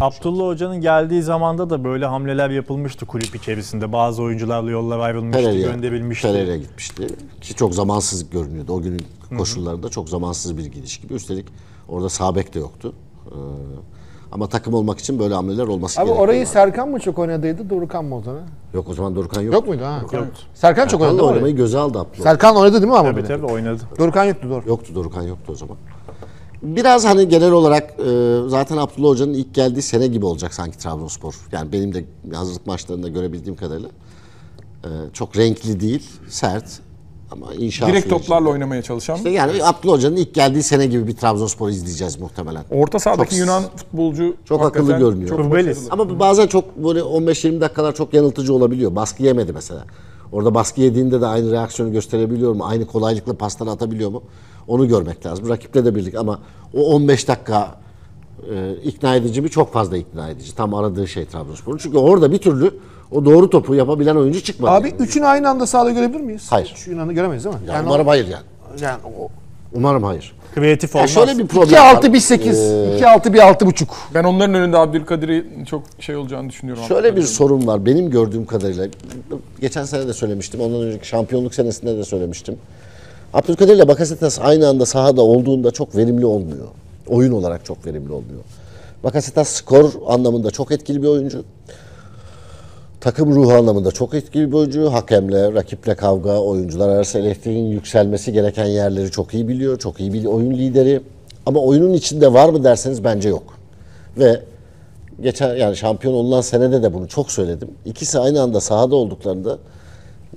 Abdullah Hoca'nın geldiği zamanda da böyle hamleler yapılmıştı kulüp içerisinde. Bazı oyuncularla yollar ayrılmıştı, Fener'e, gönderilmişti. Fener'e gitmişti. Ki çok zamansız görünüyordu. O günün koşullarında çok zamansız bir gidiş gibi. Üstelik orada Sabek de yoktu. Ee, ama takım olmak için böyle hamleler olması Abi orayı abi. Serkan mı çok oynadıydı, Dorukan mı o zaman? Yok o zaman Dorukan yok. Yok muydu ha? Yok. Serkan çok oynadı da oynamayı göze aldı Abdullah. Serkan oynadı değil mi abi? Tabii tabii oynadı. Dorukan yoktu doğru. Yoktu Dorukan yoktu o zaman biraz hani genel olarak e, zaten Abdullah Hoca'nın ilk geldiği sene gibi olacak sanki Trabzonspor. Yani benim de hazırlık maçlarında görebildiğim kadarıyla e, çok renkli değil, sert ama inşallah Direkt toplarla içinde. oynamaya çalışan. İşte yani Abdullah Hoca'nın ilk geldiği sene gibi bir Trabzonspor izleyeceğiz muhtemelen. Orta sahadaki çok, Yunan futbolcu çok akıllı görünüyor. Çok Ama bazen çok böyle 15-20 dakikalar çok yanıltıcı olabiliyor. Baskı yemedi mesela. Orada baskı yediğinde de aynı reaksiyonu gösterebiliyor mu? Aynı kolaylıkla pastan atabiliyor mu? Onu görmek lazım. Rakiple de birlik ama o 15 dakika e, ikna edici mi? Çok fazla ikna edici. Tam aradığı şey Trabzonspor'un. Çünkü orada bir türlü o doğru topu yapabilen oyuncu çıkmadı. Abi yani. üçünü aynı anda sahada görebilir miyiz? Hayır. Üçünü anda göremeyiz değil mi? Yani, yani umarım o, hayır yani. Yani o Umarım hayır. Kreatif ya olmaz. Şöyle bir problem 2 6 1 8, ee, 2 6 1 6 buçuk. Ben onların önünde Abdülkadir'i çok şey olacağını düşünüyorum. Şöyle bir sorun var benim gördüğüm kadarıyla. Geçen sene de söylemiştim. Ondan önceki şampiyonluk senesinde de söylemiştim. Abdülkadir ile Bakasetas aynı anda sahada olduğunda çok verimli olmuyor. Oyun olarak çok verimli olmuyor. Bakasetas skor anlamında çok etkili bir oyuncu. Takım ruhu anlamında çok etkili bir oyuncu. Hakemle, rakiple kavga, oyuncular arası elektriğin yükselmesi gereken yerleri çok iyi biliyor. Çok iyi bir oyun lideri. Ama oyunun içinde var mı derseniz bence yok. Ve geçen yani şampiyon olunan senede de bunu çok söyledim. İkisi aynı anda sahada olduklarında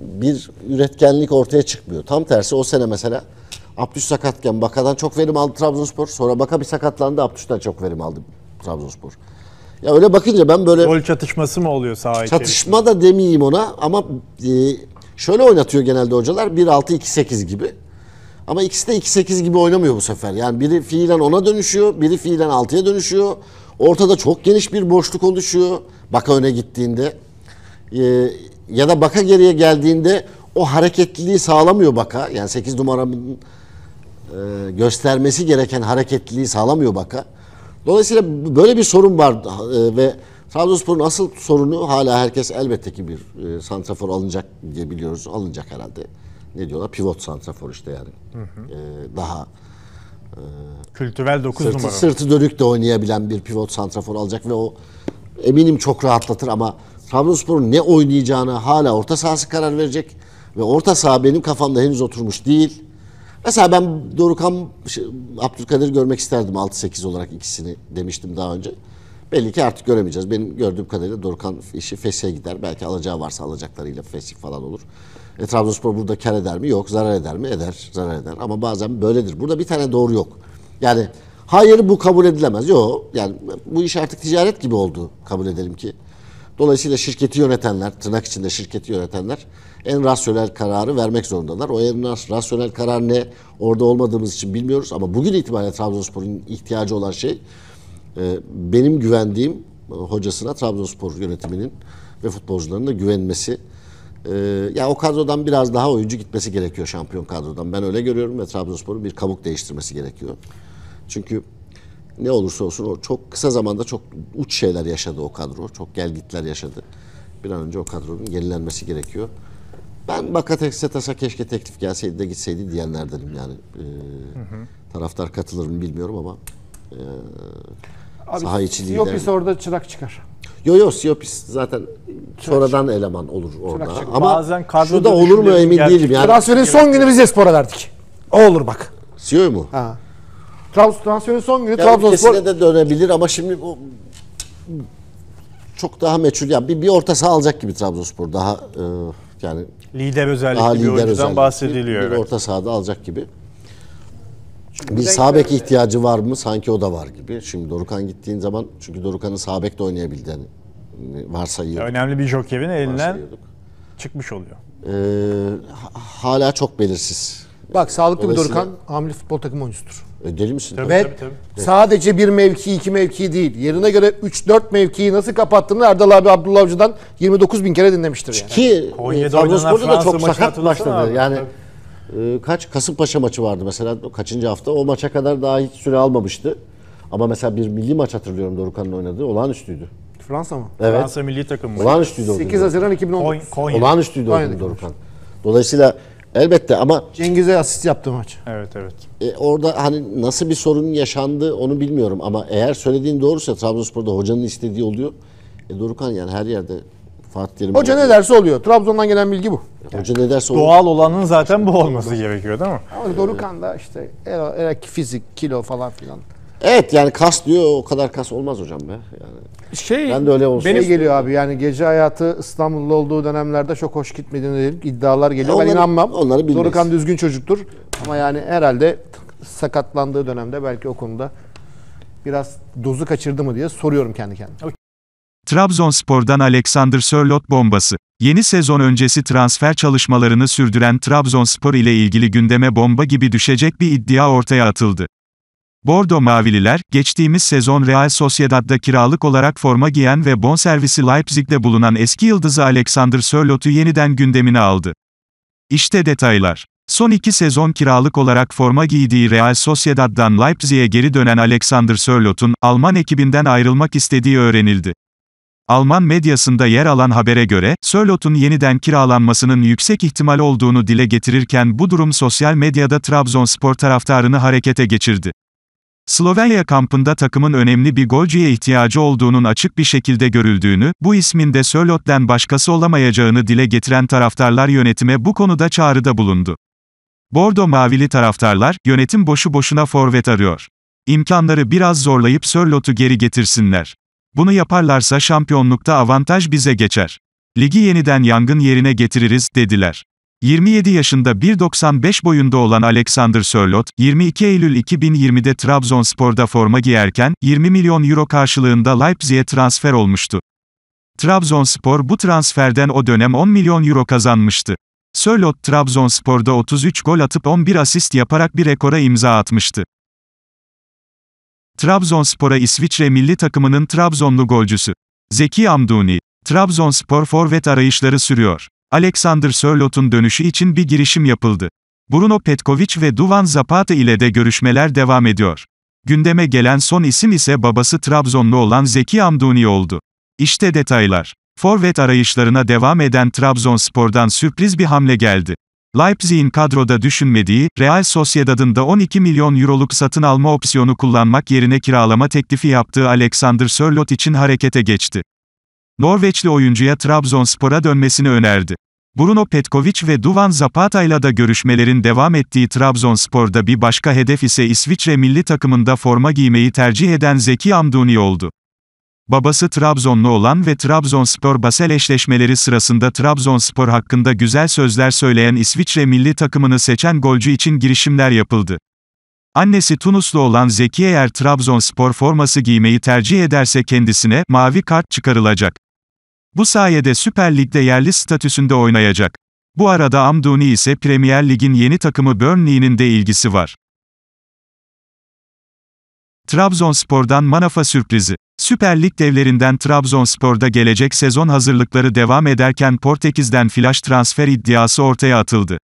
bir üretkenlik ortaya çıkmıyor. Tam tersi o sene mesela Abdüş sakatken Baka'dan çok verim aldı Trabzonspor. Sonra Baka bir sakatlandı Abdüş'ten çok verim aldı Trabzonspor. Ya öyle bakınca ben böyle... Gol çatışması mı oluyor saha Çatışma da demeyeyim ona ama e, şöyle oynatıyor genelde hocalar 1-6-2-8 gibi. Ama ikisi de 2-8 gibi oynamıyor bu sefer. Yani biri fiilen ona dönüşüyor, biri fiilen 6'ya dönüşüyor. Ortada çok geniş bir boşluk oluşuyor. Baka öne gittiğinde. E, ya da baka geriye geldiğinde o hareketliliği sağlamıyor baka. Yani 8 numaranın e, göstermesi gereken hareketliliği sağlamıyor baka. Dolayısıyla böyle bir sorun var e, ve Trabzonspor'un asıl sorunu hala herkes elbette ki bir e, santrafor alınacak diye biliyoruz. Alınacak herhalde. Ne diyorlar? Pivot santrafor işte yani. Hı hı. E, daha e, kültürel 9 sırtı, numara. Sırtı dönük de oynayabilen bir pivot santrafor alacak ve o eminim çok rahatlatır ama Trabzonspor'un ne oynayacağını hala orta sahası karar verecek. Ve orta saha benim kafamda henüz oturmuş değil. Mesela ben Dorukhan, şey, Abdülkadir görmek isterdim 6-8 olarak ikisini demiştim daha önce. Belli ki artık göremeyeceğiz. Benim gördüğüm kadarıyla Dorukhan işi Fesih'e gider. Belki alacağı varsa alacaklarıyla Fesih falan olur. E, Trabzonspor burada kar eder mi? Yok. Zarar eder mi? Eder. Zarar eder. Ama bazen böyledir. Burada bir tane doğru yok. Yani hayır bu kabul edilemez. Yok. Yani bu iş artık ticaret gibi oldu. Kabul edelim ki. Dolayısıyla şirketi yönetenler, tırnak içinde şirketi yönetenler en rasyonel kararı vermek zorundalar. O en rasyonel karar ne? Orada olmadığımız için bilmiyoruz ama bugün itibariyle Trabzonspor'un ihtiyacı olan şey e, benim güvendiğim e, hocasına Trabzonspor yönetiminin ve futbolcuların da güvenmesi. E, ya o kadrodan biraz daha oyuncu gitmesi gerekiyor şampiyon kadrodan. Ben öyle görüyorum ve Trabzonspor'un bir kabuk değiştirmesi gerekiyor. Çünkü ne olursa olsun o çok kısa zamanda çok uç şeyler yaşadı o kadro. Çok gel gitler yaşadı. Bir an önce o kadronun yenilenmesi gerekiyor. Ben Bakatek Setas'a keşke teklif gelseydi de gitseydi diyenlerdenim yani. Ee, hı hı. Taraftar katılır mı bilmiyorum ama e, Abi, saha içi lider. orada çırak çıkar. Yo yo Siopis zaten çırak sonradan çıkar. eleman olur orada. Çırak Ama Bazen şu da olur mu emin değilim. Yani. Transferin son günü biz Espor'a verdik. O olur bak. Siyo'yu mu? Ha. Trabzon transferi son günü yani Trabzonspor... de dönebilir ama şimdi o çok daha meçhul. Yani bir, bir orta saha alacak gibi Trabzonspor. Daha e, yani lider özellikli lider bir oyuncudan bahsediliyor. Bir, bir evet. orta sahada alacak gibi. Çünkü bir sağ bek ihtiyacı var mı? Sanki o da var gibi. Şimdi Dorukan gittiğin zaman çünkü Dorukan'ın sağ bek de oynayabildiğini varsayıyorduk. Önemli bir jokerin elinden çıkmış oluyor. Ee, hala çok belirsiz. Bak sağlıklı bir Dorukan hamile futbol takımı oyuncusudur. E, deli misin? Tabii, Ve tabii, tabii. sadece bir mevki, iki mevki değil. Yerine göre 3-4 mevkiyi nasıl kapattığını Erdal abi Abdullah Avcı'dan 29 bin kere dinlemiştir yani. Ki e, Konya'da da çok sakat başladı. Yani e, kaç Kasımpaşa maçı vardı mesela kaçıncı hafta o maça kadar daha hiç süre almamıştı. Ama mesela bir milli maç hatırlıyorum Dorukan'ın oynadığı olağanüstüydü. Fransa mı? Evet. Fransa milli takımı. Olağanüstüydü o gün. 8 Haziran 2019. Konya. Olağanüstüydü o gün Dorukan. Dolayısıyla Elbette ama Cengiz'e asist yaptı maç. Evet evet. E, orada hani nasıl bir sorun yaşandı onu bilmiyorum ama eğer söylediğin doğruysa Trabzonspor'da hocanın istediği oluyor. E, Dorukan yani her yerde Fatih Terim. Hoca ne derse oluyor. Trabzon'dan gelen bilgi bu. Yani, e, Hoca ne derse oluyor. Doğal olanın zaten bu olması gerekiyor değil mi? Ama Dorukhan da işte el, el, el, fizik, kilo falan filan. Evet yani kas diyor o kadar kas olmaz hocam be. Yani şey, ben de öyle olsun. Beni şey geliyor abi yani gece hayatı İstanbul'da olduğu dönemlerde çok hoş gitmediğini dedik iddialar geliyor. onları, ben inanmam. Onları bilmeyiz. Dorukan düzgün çocuktur ama yani herhalde sakatlandığı dönemde belki o konuda biraz dozu kaçırdı mı diye soruyorum kendi kendime. Trabzonspor'dan Alexander Sörlot bombası. Yeni sezon öncesi transfer çalışmalarını sürdüren Trabzonspor ile ilgili gündeme bomba gibi düşecek bir iddia ortaya atıldı. Bordo Mavililer, geçtiğimiz sezon Real Sociedad'da kiralık olarak forma giyen ve bonservisi Leipzig'de bulunan eski yıldızı Alexander Sörlot'u yeniden gündemine aldı. İşte detaylar. Son iki sezon kiralık olarak forma giydiği Real Sociedad'dan Leipzig'e geri dönen Alexander Sörlot'un, Alman ekibinden ayrılmak istediği öğrenildi. Alman medyasında yer alan habere göre, Sörlot'un yeniden kiralanmasının yüksek ihtimal olduğunu dile getirirken bu durum sosyal medyada Trabzonspor taraftarını harekete geçirdi. Slovenya kampında takımın önemli bir golcüye ihtiyacı olduğunun açık bir şekilde görüldüğünü, bu ismin de Sörlot'ten başkası olamayacağını dile getiren taraftarlar yönetime bu konuda çağrıda bulundu. Bordo mavili taraftarlar, yönetim boşu boşuna forvet arıyor. İmkanları biraz zorlayıp Sörlot'u geri getirsinler. Bunu yaparlarsa şampiyonlukta avantaj bize geçer. Ligi yeniden yangın yerine getiririz, dediler. 27 yaşında 1.95 boyunda olan Alexander Sörlot, 22 Eylül 2020'de Trabzonspor'da forma giyerken, 20 milyon euro karşılığında Leipzig'e transfer olmuştu. Trabzonspor bu transferden o dönem 10 milyon euro kazanmıştı. Sörlot Trabzonspor'da 33 gol atıp 11 asist yaparak bir rekora imza atmıştı. Trabzonspor'a İsviçre milli takımının Trabzonlu golcüsü. Zeki Amduni, Trabzonspor forvet arayışları sürüyor. Alexander Sörlot'un dönüşü için bir girişim yapıldı. Bruno Petkovic ve Duvan Zapata ile de görüşmeler devam ediyor. Gündeme gelen son isim ise babası Trabzonlu olan Zeki Amduni oldu. İşte detaylar. Forvet arayışlarına devam eden Trabzonspor'dan sürpriz bir hamle geldi. Leipzig'in kadroda düşünmediği, Real Sociedad'ın da 12 milyon euroluk satın alma opsiyonu kullanmak yerine kiralama teklifi yaptığı Alexander Sörlot için harekete geçti. Norveçli oyuncuya Trabzonspor'a dönmesini önerdi. Bruno Petkovic ve Duvan Zapata ile de görüşmelerin devam ettiği Trabzonspor'da bir başka hedef ise İsviçre milli takımında forma giymeyi tercih eden Zeki Amduni oldu. Babası Trabzonlu olan ve Trabzonspor Basel eşleşmeleri sırasında Trabzonspor hakkında güzel sözler söyleyen İsviçre milli takımını seçen golcü için girişimler yapıldı. Annesi Tunuslu olan Zeki eğer Trabzonspor forması giymeyi tercih ederse kendisine mavi kart çıkarılacak. Bu sayede Süper Lig'de yerli statüsünde oynayacak. Bu arada Amduni ise Premier Lig'in yeni takımı Burnley'nin de ilgisi var. Trabzonspor'dan Manaf'a sürprizi. Süper Lig devlerinden Trabzonspor'da gelecek sezon hazırlıkları devam ederken Portekiz'den flash transfer iddiası ortaya atıldı.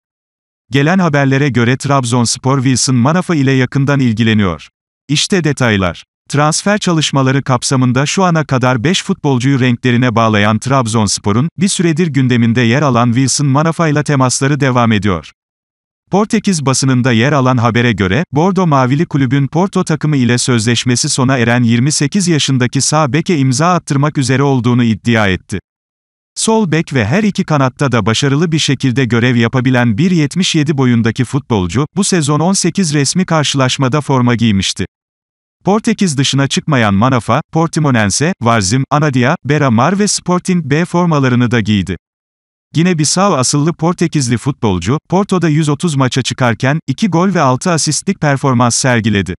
Gelen haberlere göre Trabzonspor Wilson Manaf'a ile yakından ilgileniyor. İşte detaylar. Transfer çalışmaları kapsamında şu ana kadar 5 futbolcuyu renklerine bağlayan Trabzonspor'un, bir süredir gündeminde yer alan Wilson Manafa ile temasları devam ediyor. Portekiz basınında yer alan habere göre, Bordo Mavili Kulübün Porto takımı ile sözleşmesi sona eren 28 yaşındaki sağ beke imza attırmak üzere olduğunu iddia etti. Sol bek ve her iki kanatta da başarılı bir şekilde görev yapabilen 1.77 boyundaki futbolcu, bu sezon 18 resmi karşılaşmada forma giymişti. Portekiz dışına çıkmayan Manafa, Portimonense, Varzim, Anadia, Beramar ve Sporting B formalarını da giydi. Yine Bissau asıllı Portekizli futbolcu, Porto'da 130 maça çıkarken, 2 gol ve 6 asistlik performans sergiledi.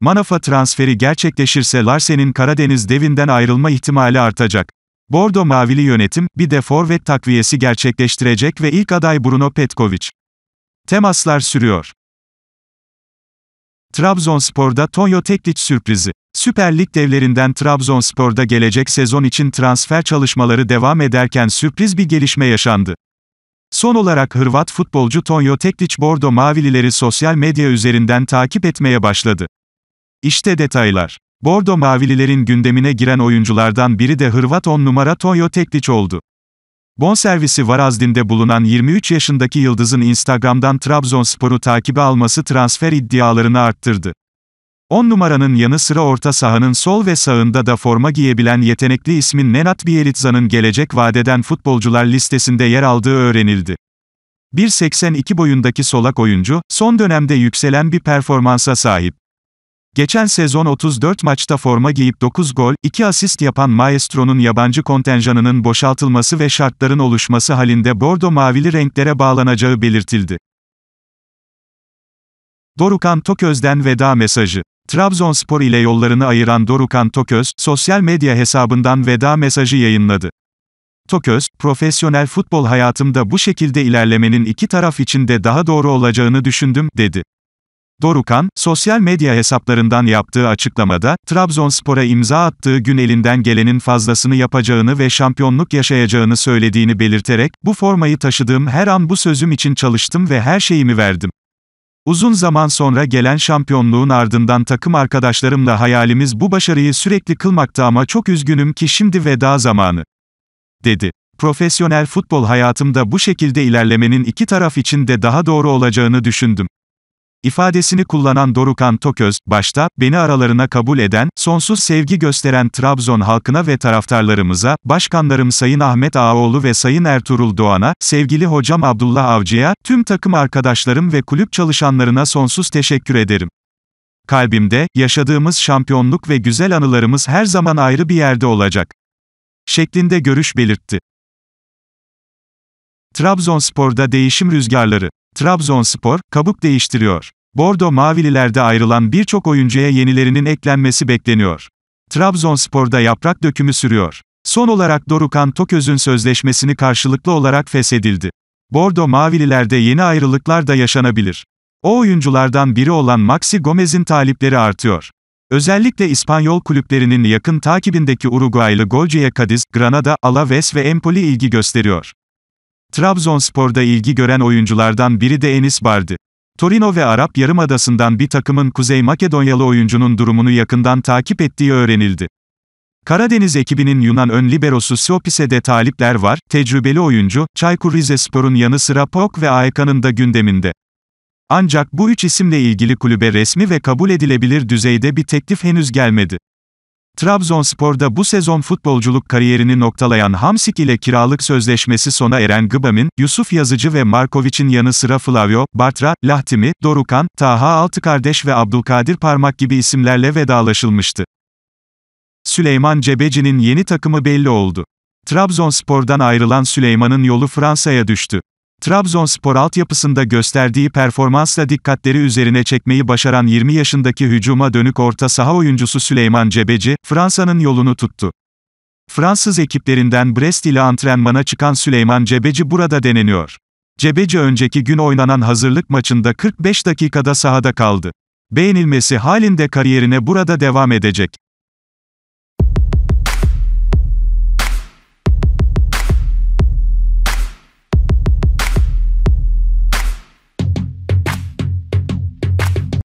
Manafa transferi gerçekleşirse Larsen'in Karadeniz devinden ayrılma ihtimali artacak. Bordo Mavili yönetim, bir de forvet takviyesi gerçekleştirecek ve ilk aday Bruno Petkovic. Temaslar sürüyor. Trabzonspor'da Tonyo Tekliç sürprizi. Süper Lig devlerinden Trabzonspor'da gelecek sezon için transfer çalışmaları devam ederken sürpriz bir gelişme yaşandı. Son olarak Hırvat futbolcu Tonyo Tekliç Bordo Mavilileri sosyal medya üzerinden takip etmeye başladı. İşte detaylar. Bordo Mavililerin gündemine giren oyunculardan biri de Hırvat 10 numara Tonyo Tekliç oldu. Bonservisi Varazdin'de bulunan 23 yaşındaki Yıldız'ın Instagram'dan Trabzonspor'u takibe alması transfer iddialarını arttırdı. 10 numaranın yanı sıra orta sahanın sol ve sağında da forma giyebilen yetenekli ismin Nenat Bielitsa'nın gelecek vadeden futbolcular listesinde yer aldığı öğrenildi. 1.82 boyundaki solak oyuncu, son dönemde yükselen bir performansa sahip. Geçen sezon 34 maçta forma giyip 9 gol, 2 asist yapan Maestro'nun yabancı kontenjanının boşaltılması ve şartların oluşması halinde bordo mavili renklere bağlanacağı belirtildi. Dorukan Toköz'den veda mesajı. Trabzonspor ile yollarını ayıran Dorukan Toköz, sosyal medya hesabından veda mesajı yayınladı. Toköz, profesyonel futbol hayatımda bu şekilde ilerlemenin iki taraf için de daha doğru olacağını düşündüm, dedi. Dorukan, sosyal medya hesaplarından yaptığı açıklamada, Trabzonspor'a imza attığı gün elinden gelenin fazlasını yapacağını ve şampiyonluk yaşayacağını söylediğini belirterek, bu formayı taşıdığım her an bu sözüm için çalıştım ve her şeyimi verdim. Uzun zaman sonra gelen şampiyonluğun ardından takım arkadaşlarımla hayalimiz bu başarıyı sürekli kılmakta ama çok üzgünüm ki şimdi veda zamanı. Dedi. Profesyonel futbol hayatımda bu şekilde ilerlemenin iki taraf için de daha doğru olacağını düşündüm. İfadesini kullanan Dorukan Toköz, başta, beni aralarına kabul eden, sonsuz sevgi gösteren Trabzon halkına ve taraftarlarımıza, başkanlarım Sayın Ahmet Ağaoğlu ve Sayın Ertuğrul Doğan'a, sevgili hocam Abdullah Avcı'ya, tüm takım arkadaşlarım ve kulüp çalışanlarına sonsuz teşekkür ederim. Kalbimde, yaşadığımız şampiyonluk ve güzel anılarımız her zaman ayrı bir yerde olacak. Şeklinde görüş belirtti. Trabzonspor'da değişim rüzgarları Trabzonspor, kabuk değiştiriyor. Bordo Mavililerde ayrılan birçok oyuncuya yenilerinin eklenmesi bekleniyor. Trabzonspor'da yaprak dökümü sürüyor. Son olarak Dorukan Toköz'ün sözleşmesini karşılıklı olarak feshedildi. Bordo Mavililerde yeni ayrılıklar da yaşanabilir. O oyunculardan biri olan Maxi Gomez'in talipleri artıyor. Özellikle İspanyol kulüplerinin yakın takibindeki Uruguaylı golcüye Cadiz, Granada, Alaves ve Empoli ilgi gösteriyor. Trabzonspor'da ilgi gören oyunculardan biri de Enis Bardi. Torino ve Arap Yarımadası'ndan bir takımın Kuzey Makedonyalı oyuncunun durumunu yakından takip ettiği öğrenildi. Karadeniz ekibinin Yunan ön liberosu Siopis'e de talipler var, tecrübeli oyuncu, Çaykur Rizespor'un yanı sıra POK ve AEK'nın da gündeminde. Ancak bu üç isimle ilgili kulübe resmi ve kabul edilebilir düzeyde bir teklif henüz gelmedi. Trabzonspor'da bu sezon futbolculuk kariyerini noktalayan Hamsik ile kiralık sözleşmesi sona eren Gıbam'in, Yusuf Yazıcı ve Markoviç'in yanı sıra Flavio, Bartra, Lahtimi, Dorukan, Taha Altıkardeş ve Abdülkadir Parmak gibi isimlerle vedalaşılmıştı. Süleyman Cebeci'nin yeni takımı belli oldu. Trabzonspor'dan ayrılan Süleyman'ın yolu Fransa'ya düştü. Trabzonspor altyapısında gösterdiği performansla dikkatleri üzerine çekmeyi başaran 20 yaşındaki hücuma dönük orta saha oyuncusu Süleyman Cebeci, Fransa'nın yolunu tuttu. Fransız ekiplerinden Brest ile antrenmana çıkan Süleyman Cebeci burada deneniyor. Cebeci önceki gün oynanan hazırlık maçında 45 dakikada sahada kaldı. Beğenilmesi halinde kariyerine burada devam edecek.